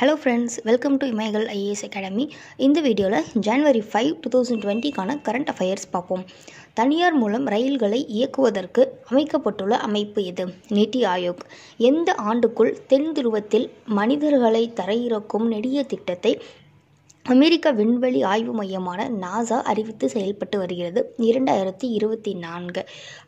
hello friends welcome to Imaigal IAS academy இந்த வீடியோவில் January five two thousand டுவெண்ட்டிக்கான current affairs பார்ப்போம் தனியார் மூலம் ரயில்களை இயக்குவதற்கு அமைக்கப்பட்டுள்ள அமைப்பு எது நிதி ஆயோக் எந்த ஆண்டுக்குள் தென் துருவத்தில் மனிதர்களை தரையிறக்கும் நெடிய திட்டத்தை அமெரிக்க விண்வெளி ஆய்வு மையமான நாசா அறிவித்து செயல்பட்டு வருகிறது இரண்டாயிரத்தி இருபத்தி நான்கு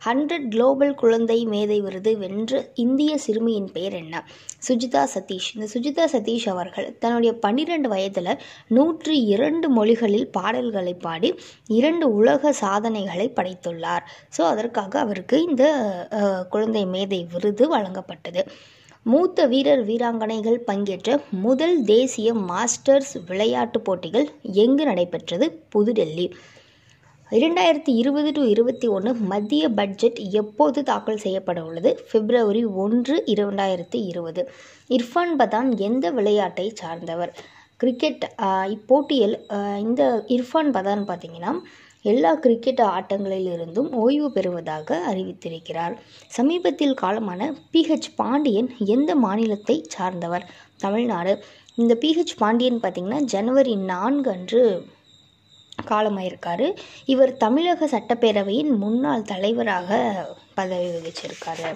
ஹண்ட்ரட் குளோபல் குழந்தை மேதை விருது வென்ற இந்திய சிறுமியின் பெயர் என்ன சுஜிதா சதீஷ் இந்த சுஜிதா சதீஷ் அவர்கள் தன்னுடைய பன்னிரெண்டு வயதில் நூற்றி இரண்டு மொழிகளில் பாடல்களை பாடி இரண்டு உலக சாதனைகளை படைத்துள்ளார் ஸோ அதற்காக அவருக்கு இந்த குழந்தை மேதை விருது வழங்கப்பட்டது மூத்த வீரர் வீராங்கனைகள் பங்கேற்ற முதல் தேசிய மாஸ்டர்ஸ் விளையாட்டுப் போட்டிகள் எங்கு நடைபெற்றது புதுடெல்லி இரண்டாயிரத்தி இருபது டு இருபத்தி ஒன்று மத்திய பட்ஜெட் எப்போது தாக்கல் செய்யப்பட உள்ளது பிப்ரவரி ஒன்று இரண்டாயிரத்தி இருபது இர்ஃபான் பதான் எந்த விளையாட்டை சார்ந்தவர் கிரிக்கெட் இப்போட்டியில் இந்த இர்ஃபான் பதான் பார்த்தீங்கன்னா எல்லா கிரிக்கெட் ஆட்டங்களிலிருந்தும் ஓய்வு பெறுவதாக அறிவித்திருக்கிறார் சமீபத்தில் காலமான பிஹெச் பாண்டியன் எந்த மாநிலத்தை சார்ந்தவர் தமிழ்நாடு இந்த பிஹெச் பாண்டியன் பார்த்திங்கன்னா ஜனவரி நான்கு அன்று காலமாயிருக்காரு இவர் தமிழக சட்டப்பேரவையின் முன்னாள் தலைவராக பதவி வகிச்சிருக்காரு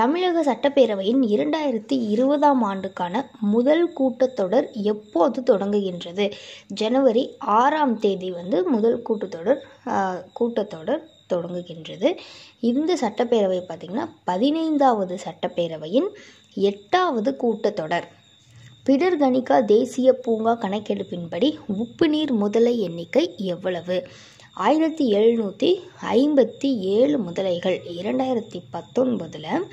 தமிழக சட்டப்பேரவையின் இரண்டாயிரத்தி இருபதாம் ஆண்டுக்கான முதல் கூட்டத்தொடர் எப்போது தொடங்குகின்றது ஜனவரி ஆறாம் தேதி வந்து முதல் கூட்டத்தொடர் கூட்டத்தொடர் தொடங்குகின்றது இந்த சட்டப்பேரவை பார்த்திங்கன்னா பதினைந்தாவது சட்டப்பேரவையின் எட்டாவது கூட்டத்தொடர் பிடர்கணிகா தேசிய பூங்கா கணக்கெடுப்பின்படி உப்பு நீர் முதலை எண்ணிக்கை எவ்வளவு ஆயிரத்தி எழுநூற்றி ஐம்பத்தி ஏழு முதலைகள் இரண்டாயிரத்தி பத்தொன்பதில்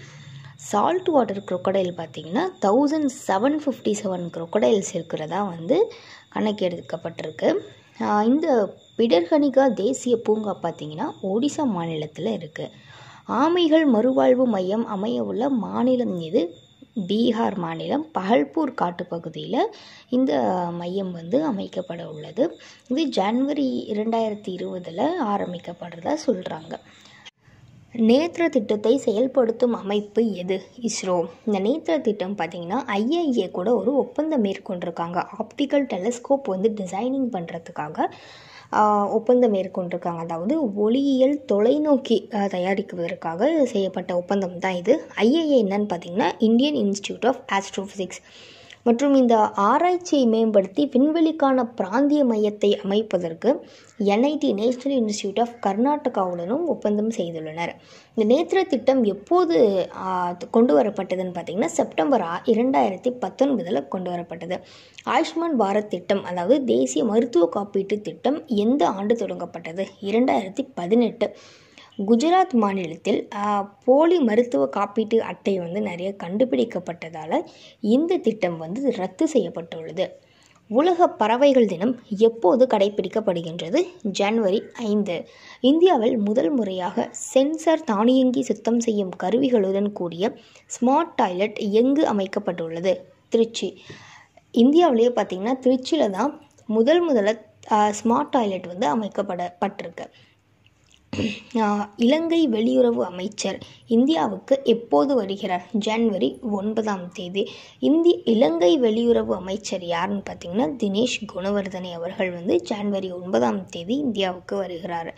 சால்ட் வாட்டர் குரொக்கடைல் பார்த்திங்கன்னா thousand seven fifty seven crocodiles இருக்கிறதா வந்து கணக்கெடுக்கப்பட்டிருக்கு இந்த பிடர்கனிகா தேசிய பூங்கா பார்த்திங்கன்னா ஒடிசா மாநிலத்தில் இருக்குது ஆமைகள் மறுவாழ்வு மையம் அமையவுள்ள மாநிலம் இது பீகார் மாநிலம் பகல்பூர் காட்டுப்பகுதியில் இந்த மையம் வந்து அமைக்கப்பட உள்ளது இது ஜனவரி இரண்டாயிரத்தி இருபதில் ஆரம்பிக்கப்படுறதா சொல்கிறாங்க நேத்திர திட்டத்தை செயல்படுத்தும் அமைப்பு எது இஸ்ரோ இந்த நேத்திர திட்டம் பார்த்திங்கன்னா ஐஏஏ கூட ஒரு ஒப்பந்தம் மேற்கொண்டிருக்காங்க ஆப்டிக்கல் டெலஸ்கோப் வந்து டிசைனிங் பண்ணுறதுக்காக ஒப்பந்தம் மேற்கொண்டிருக்காங்க அதாவது ஒளியியல் தொலைநோக்கி தயாரிக்குவதற்காக செய்யப்பட்ட ஒப்பந்தம் தான் இது ஐஏஏ என்னன்னு பார்த்தீங்கன்னா இந்தியன் இன்ஸ்டியூட் ஆஃப் ஆஸ்ட்ரோஃபிசிக்ஸ் மற்றும் இந்த ஆராய்ச்சியை மேம்படுத்தி விண்வெளிக்கான பிராந்திய மையத்தை அமைப்பதற்கு என்ஐடி நேஷனல் இன்ஸ்டியூட் ஆஃப் கர்நாடகாவுடனும் ஒப்பந்தம் செய்துள்ளனர் இந்த நேத்திர திட்டம் எப்போது கொண்டு வரப்பட்டதுன்னு பார்த்தீங்கன்னா செப்டம்பர் இரண்டாயிரத்தி பத்தொன்பதில் கொண்டு வரப்பட்டது ஆயுஷ்மான் பாரத் திட்டம் அதாவது தேசிய மருத்துவ காப்பீட்டு திட்டம் எந்த ஆண்டு தொடங்கப்பட்டது இரண்டாயிரத்தி பதினெட்டு குஜராத் மாநிலத்தில் போலி மருத்துவ காப்பீட்டு அட்டை வந்து நிறைய கண்டுபிடிக்கப்பட்டதால் இந்த திட்டம் வந்து ரத்து செய்யப்பட்டுள்ளது உலக பறவைகள் தினம் எப்போது கடைபிடிக்கப்படுகின்றது ஜனவரி ஐந்து இந்தியாவில் முதல் முறையாக சென்சார் தானியங்கி சுத்தம் செய்யும் கருவிகளுடன் கூடிய ஸ்மார்ட் டாய்லெட் எங்கு அமைக்கப்பட்டுள்ளது திருச்சி இந்தியாவிலேயே பார்த்திங்கன்னா திருச்சியில் தான் முதல் முதல்ல ஸ்மார்ட் டாய்லெட் வந்து அமைக்கப்பட பட்டிருக்கு இலங்கை வெளியுறவு அமைச்சர் இந்தியாவுக்கு எப்போது வருகிறார் ஜனவரி ஒன்பதாம் தேதி இந்திய இலங்கை வெளியுறவு அமைச்சர் யாருன்னு பார்த்தீங்கன்னா தினேஷ் குணவர்தனை அவர்கள் வந்து ஜனவரி ஒன்பதாம் தேதி இந்தியாவுக்கு வருகிறார்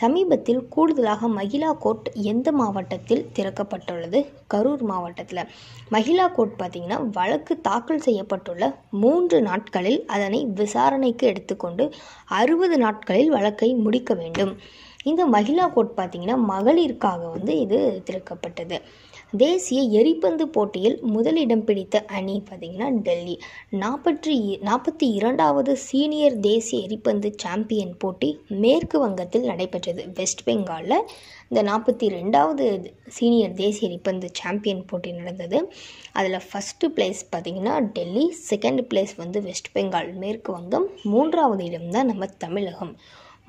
சமீபத்தில் கூடுதலாக மகிழா கோட் எந்த மாவட்டத்தில் திறக்கப்பட்டுள்ளது கரூர் மாவட்டத்தில் மகிழா கோட் பார்த்திங்கன்னா வழக்கு தாக்கல் செய்யப்பட்டுள்ள மூன்று நாட்களில் அதனை விசாரணைக்கு எடுத்துக்கொண்டு அறுபது நாட்களில் வழக்கை முடிக்க வேண்டும் இந்த மகிழா கோட் பார்த்திங்கன்னா மகளிருக்காக வந்து இது திறக்கப்பட்டது தேசிய எரிப்பந்து போட்டியில் முதலிடம் பிடித்த அணி பார்த்திங்கன்னா டெல்லி நாற்பற்றி நாற்பத்தி இரண்டாவது சீனியர் தேசிய எரிப்பந்து சாம்பியன் போட்டி மேற்கு வங்கத்தில் நடைபெற்றது வெஸ்ட் பெங்காலில் இந்த நாற்பத்தி ரெண்டாவது சீனியர் தேசிய எரிப்பந்து சாம்பியன் போட்டி நடந்தது அதில் ஃபஸ்ட்டு பிளேஸ் பார்த்திங்கன்னா டெல்லி செகண்ட் பிளேஸ் வந்து வெஸ்ட் பெங்கால் மேற்கு வங்கம் மூன்றாவது இடம்தான் நம்ம தமிழகம்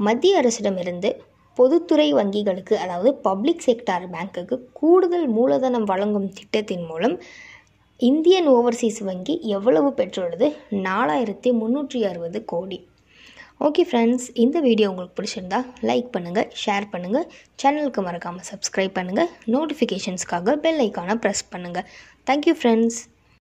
மத்திய அரசிடமிருந்து பொதுத்துறை வங்கிகளுக்கு அதாவது பப்ளிக் செக்டார் பேங்க்குக்கு கூடுதல் மூலதனம் வழங்கும் திட்டத்தின் மூலம் இந்தியன் ஓவர்சீஸ் வங்கி எவ்வளவு பெற்றுள்ளது நாலாயிரத்தி முந்நூற்றி அறுபது கோடி ஓகே ஃப்ரெண்ட்ஸ் இந்த வீடியோ உங்களுக்கு பிடிச்சிருந்தா லைக் பண்ணுங்கள் ஷேர் பண்ணுங்கள் சேனலுக்கு மறக்காமல் சப்ஸ்கிரைப் பண்ணுங்கள் நோட்டிஃபிகேஷன்ஸ்க்காக பெல் ஐக்கானை ப்ரெஸ் பண்ணுங்கள் தேங்க்யூ ஃப்ரெண்ட்ஸ்